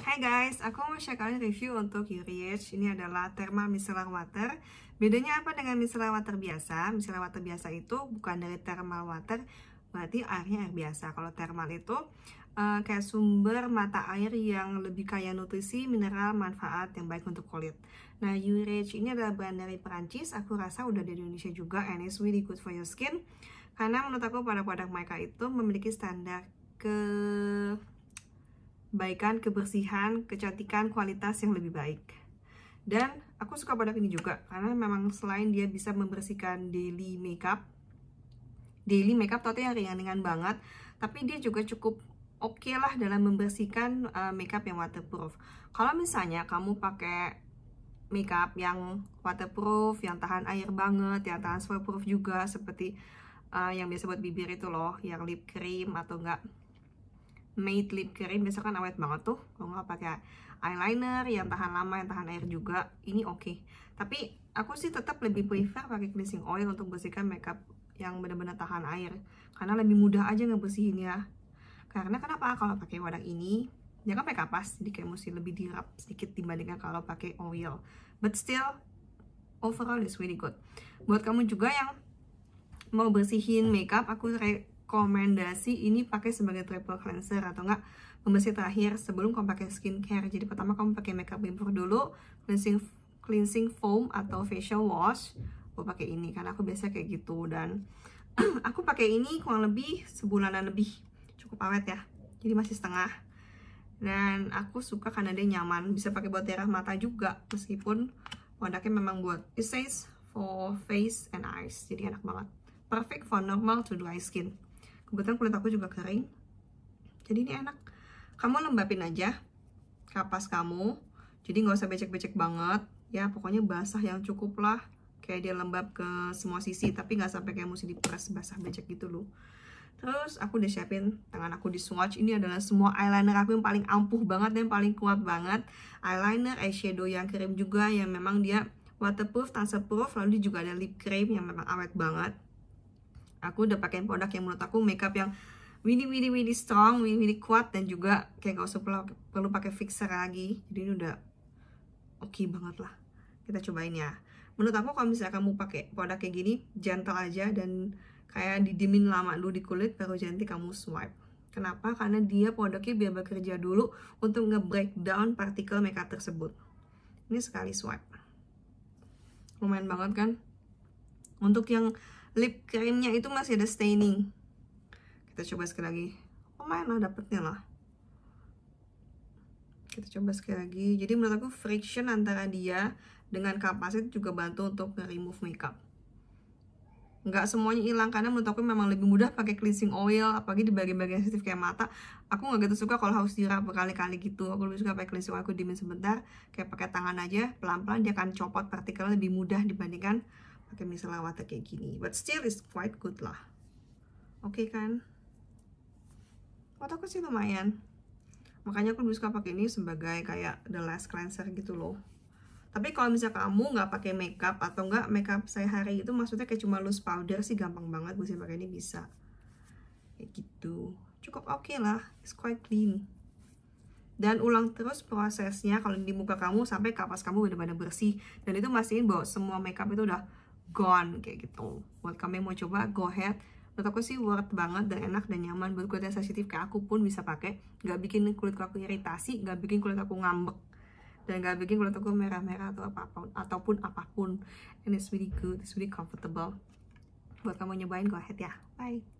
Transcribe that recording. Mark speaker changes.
Speaker 1: Hai guys, aku mau share kalian review untuk Yuriage Ini adalah thermal micellar water Bedanya apa dengan micellar water biasa? Micellar water biasa itu bukan dari thermal water Berarti airnya air biasa Kalau thermal itu uh, kayak sumber mata air yang lebih kaya nutrisi, mineral, manfaat yang baik untuk kulit Nah, Yuriage ini adalah brand dari Perancis Aku rasa udah di Indonesia juga and it's really good for your skin Karena menurut aku pada produk mereka itu memiliki standar ke kebaikan, kebersihan, kecantikan, kualitas yang lebih baik. Dan aku suka produk ini juga karena memang selain dia bisa membersihkan daily makeup, daily makeup tapi yang ringan-ringan banget, tapi dia juga cukup oke okay lah dalam membersihkan uh, makeup yang waterproof. Kalau misalnya kamu pakai makeup yang waterproof, yang tahan air banget, yang tahan waterproof proof juga seperti uh, yang biasa buat bibir itu loh, yang lip cream atau enggak matte lip cream biasa kan awet banget tuh kalau nggak pakai eyeliner yang tahan lama yang tahan air juga ini oke okay. tapi aku sih tetap lebih prefer pakai cleansing oil untuk bersihkan makeup yang benar-benar tahan air karena lebih mudah aja ngebersihin ya karena kenapa kalau pakai wadah ini dia kan pakai kapas jadi kayak mesti lebih dirap sedikit dibandingkan kalau pakai oil but still overall is really good buat kamu juga yang mau bersihin makeup aku re rekomendasi ini pakai sebagai triple cleanser atau enggak pembersih terakhir sebelum kamu pakai skincare. Jadi pertama kamu pakai makeup remover dulu, cleansing cleansing foam atau facial wash. Aku pakai ini karena aku biasa kayak gitu dan aku pakai ini kurang lebih sebulanan lebih. Cukup awet ya. Jadi masih setengah. Dan aku suka karena dia nyaman, bisa pakai buat daerah mata juga meskipun produknya memang buat it says for face and eyes. Jadi enak banget. Perfect for normal to dry skin kebetulan kulit aku juga kering jadi ini enak kamu lembapin aja kapas kamu jadi nggak usah becek-becek banget ya pokoknya basah yang cukup lah kayak dia lembab ke semua sisi tapi nggak sampai kayak mesti diperas basah becek gitu loh terus aku udah siapin tangan aku di swatch ini adalah semua eyeliner aku yang paling ampuh banget dan paling kuat banget eyeliner eyeshadow yang krim juga yang memang dia waterproof, tanseproof. lalu dia juga ada lip cream yang memang awet banget aku udah pakai produk yang menurut aku makeup yang really really really strong really really kuat dan juga kayak gak usah perlu, perlu pakai fixer lagi jadi ini udah oke okay banget lah kita cobain ya menurut aku kalau misalnya kamu pakai produk kayak gini gentle aja dan kayak didimin lama dulu di kulit baru nanti kamu swipe kenapa karena dia produknya biar bekerja dulu untuk nge-breakdown partikel makeup tersebut ini sekali swipe lumayan banget kan untuk yang lip creamnya itu masih ada staining kita coba sekali lagi lumayan main lah dapetnya lah kita coba sekali lagi jadi menurut aku friction antara dia dengan kapas itu juga bantu untuk remove makeup nggak semuanya hilang karena menurut aku memang lebih mudah pakai cleansing oil apalagi di bagian-bagian sensitif kayak mata aku nggak gitu suka kalau harus dirap berkali-kali gitu aku lebih suka pakai cleansing oil aku dimin sebentar kayak pakai tangan aja pelan-pelan dia akan copot partikelnya lebih mudah dibandingkan pakai water kayak gini but still is quite good lah oke okay, kan buat aku sih lumayan makanya aku lebih suka pakai ini sebagai kayak the last cleanser gitu loh tapi kalau misalnya kamu nggak pakai makeup atau nggak makeup saya hari itu maksudnya kayak cuma loose powder sih gampang banget bisa pakai ini bisa kayak gitu cukup oke okay lah it's quite clean dan ulang terus prosesnya kalau di muka kamu sampai kapas kamu benar-benar bersih dan itu masihin bahwa semua makeup itu udah gone kayak gitu buat kamu yang mau coba go ahead menurut aku sih worth banget dan enak dan nyaman buat kulit yang sensitif kayak aku pun bisa pakai nggak bikin kulit aku iritasi nggak bikin kulit aku ngambek dan nggak bikin kulit aku merah-merah atau apapun ataupun apapun and it's really good it's really comfortable buat kamu nyobain go ahead ya bye